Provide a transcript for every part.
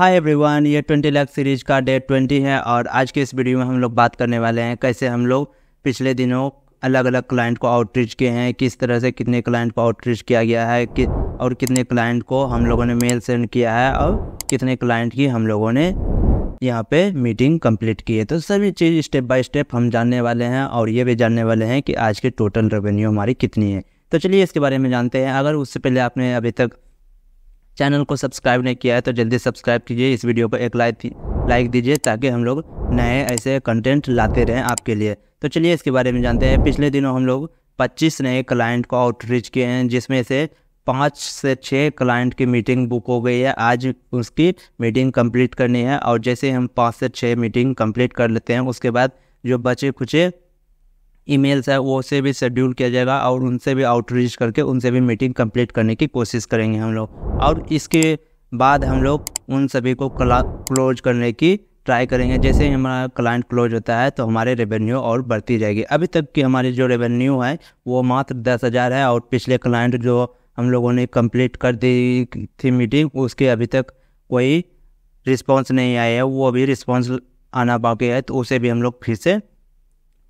hi everyone ये 20 lakh series का day 20 है और आज के इस वीडियो में हम लोग बात करने वाले हैं कैसे हम लोग पिछले दिनों अलग अलग क्लाइंट को आउटरीच किए हैं किस तरह से कितने क्लाइंट को आउटरीच किया गया है कि और कितने क्लाइंट को हम लोगों ने मेल सेंड किया है और कितने क्लाइंट की हम लोगों ने यहाँ पे मीटिंग कंप्लीट की है तो सभी चीज़ स्टेप बाय स्टेप हम जानने वाले हैं और ये भी जानने वाले हैं कि आज के टोटल रेवेन्यू हमारी कितनी है तो चलिए इसके बारे में जानते हैं अगर उससे पहले आपने अभी तक चैनल को सब्सक्राइब नहीं किया है तो जल्दी सब्सक्राइब कीजिए इस वीडियो को एक लाइक लाइक दीजिए ताकि हम लोग नए ऐसे कंटेंट लाते रहें आपके लिए तो चलिए इसके बारे में जानते हैं पिछले दिनों हम लोग 25 नए क्लाइंट को आउटरीच किए हैं जिसमें से पाँच से छः क्लाइंट की मीटिंग बुक हो गई है आज उसकी मीटिंग कंप्लीट करनी है और जैसे हम पाँच से छः मीटिंग कंप्लीट कर लेते हैं उसके बाद जो बचे खुचे ईमेल्स है वो से भी शेड्यूल किया जाएगा और उनसे भी आउटरीच करके उनसे भी मीटिंग कंप्लीट करने की कोशिश करेंगे हम लोग और इसके बाद हम लोग उन सभी को क्लोज करने की ट्राई करेंगे जैसे ही हमारा क्लाइंट क्लोज होता है तो हमारे रेवेन्यू और बढ़ती जाएगी अभी तक की हमारी जो रेवेन्यू है वो मात्र दस हज़ार है और पिछले क्लाइंट जो हम लोगों ने कंप्लीट कर दी थी मीटिंग उसके अभी तक कोई रिस्पॉन्स नहीं आया है वो अभी रिस्पॉन्स आना बाकी है तो उसे भी हम लोग फिर से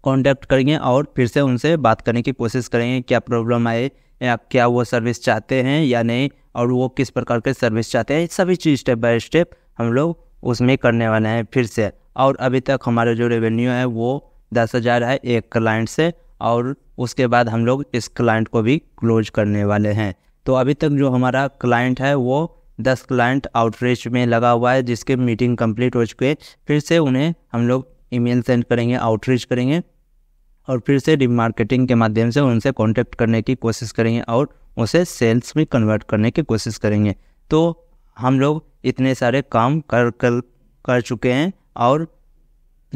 कॉन्टैक्ट करेंगे और फिर से उनसे बात करने की कोशिश करेंगे क्या प्रॉब्लम आए या क्या वो सर्विस चाहते हैं या नहीं और वो किस प्रकार के सर्विस चाहते हैं सभी चीज़ स्टेप बाय स्टेप हम लोग उसमें करने वाले हैं फिर से और अभी तक हमारा जो रेवेन्यू है वो दस हज़ार है एक क्लाइंट से और उसके बाद हम लोग इस क्लाइंट को भी क्लोज करने वाले हैं तो अभी तक जो हमारा क्लाइंट है वो दस क्लाइंट आउटरीच में लगा हुआ है जिसके मीटिंग कंप्लीट हो चुके फिर से उन्हें हम लोग ईमेल सेंड करेंगे आउटरीच करेंगे और फिर से रिमार्केटिंग के माध्यम से उनसे कॉन्टैक्ट करने की कोशिश करेंगे और उसे सेल्स में कन्वर्ट करने की कोशिश करेंगे तो हम लोग इतने सारे काम कर कर कर चुके हैं और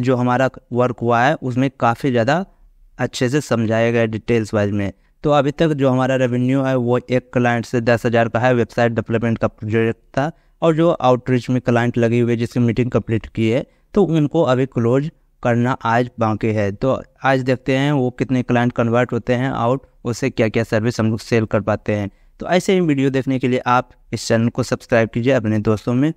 जो हमारा वर्क हुआ है उसमें काफ़ी ज़्यादा अच्छे से समझाया गया डिटेल्स वाइज में तो अभी तक जो हमारा रेवेन्यू है वो एक क्लाइंट से दस हज़ार का है वेबसाइट डेवलपमेंट का प्रोजेक्ट था और जो आउटरीच में क्लाइंट लगी हुई है जिसकी मीटिंग कंप्लीट की है तो उनको अभी क्लोज करना आज बाकी है तो आज देखते हैं वो कितने क्लाइंट कन्वर्ट होते हैं और उससे क्या क्या सर्विस हम लोग सेल कर पाते हैं तो ऐसे ही वीडियो देखने के लिए आप इस चैनल को सब्सक्राइब कीजिए अपने दोस्तों में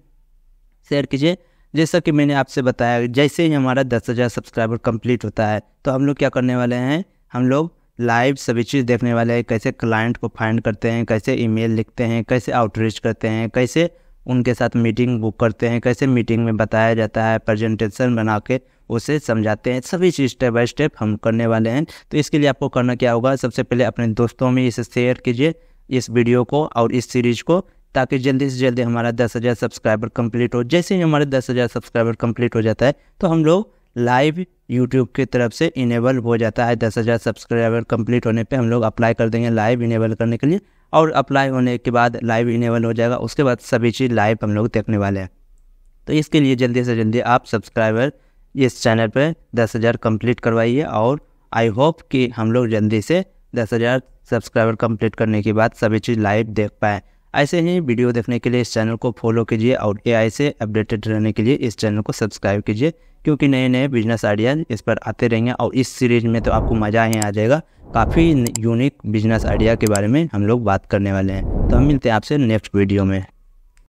शेयर कीजिए जैसा कि मैंने आपसे बताया जैसे ही हमारा दस हज़ार सब्सक्राइबर कंप्लीट होता है तो हम लोग क्या करने वाले हैं हम लोग लाइव सभी चीज़ देखने वाले हैं कैसे क्लाइंट को फाइंड करते हैं कैसे ईमेल लिखते हैं कैसे आउटरीच करते हैं कैसे उनके साथ मीटिंग बुक करते हैं कैसे मीटिंग में बताया जाता है प्रेजेंटेशन बना के उसे समझाते हैं सभी चीज़ स्टेप बाय स्टेप हम करने वाले हैं तो इसके लिए आपको करना क्या होगा सबसे पहले अपने दोस्तों में इसे शेयर कीजिए इस वीडियो को और इस सीरीज को ताकि जल्दी से जल्दी हमारा दस हज़ार सब्सक्राइबर कंप्लीट हो जैसे ही हमारे दस हज़ार सब्सक्राइबर कंप्लीट हो जाता है तो हम लोग लाइव यूट्यूब की तरफ से इनेबल हो जाता है दस हज़ार सब्सक्राइबर कंप्लीट होने पे हम लोग अप्लाई कर देंगे लाइव इनेबल करने के लिए और अप्लाई होने के बाद लाइव इनेबल हो जाएगा उसके बाद सभी चीज़ लाइव हम लोग देखने वाले हैं तो इसके लिए जल्दी से जल्दी आप सब्सक्राइबर इस चैनल पर दस हज़ार कम्प्लीट करवाइए और आई होप कि हम लोग जल्दी से दस हज़ार सब्सक्राइबर कम्प्लीट करने के बाद सभी चीज़ लाइव देख पाएँ ऐसे ही वीडियो देखने के लिए इस चैनल को फॉलो कीजिए और ए से अपडेटेड रहने के लिए इस चैनल को सब्सक्राइब कीजिए क्योंकि नए नए बिजनेस आइडियाज़ इस पर आते रहेंगे और इस सीरीज में तो आपको मज़ा ही आ जाएगा काफ़ी यूनिक बिजनेस आइडिया के बारे में हम लोग बात करने वाले हैं तो हम मिलते हैं आपसे नेक्स्ट वीडियो में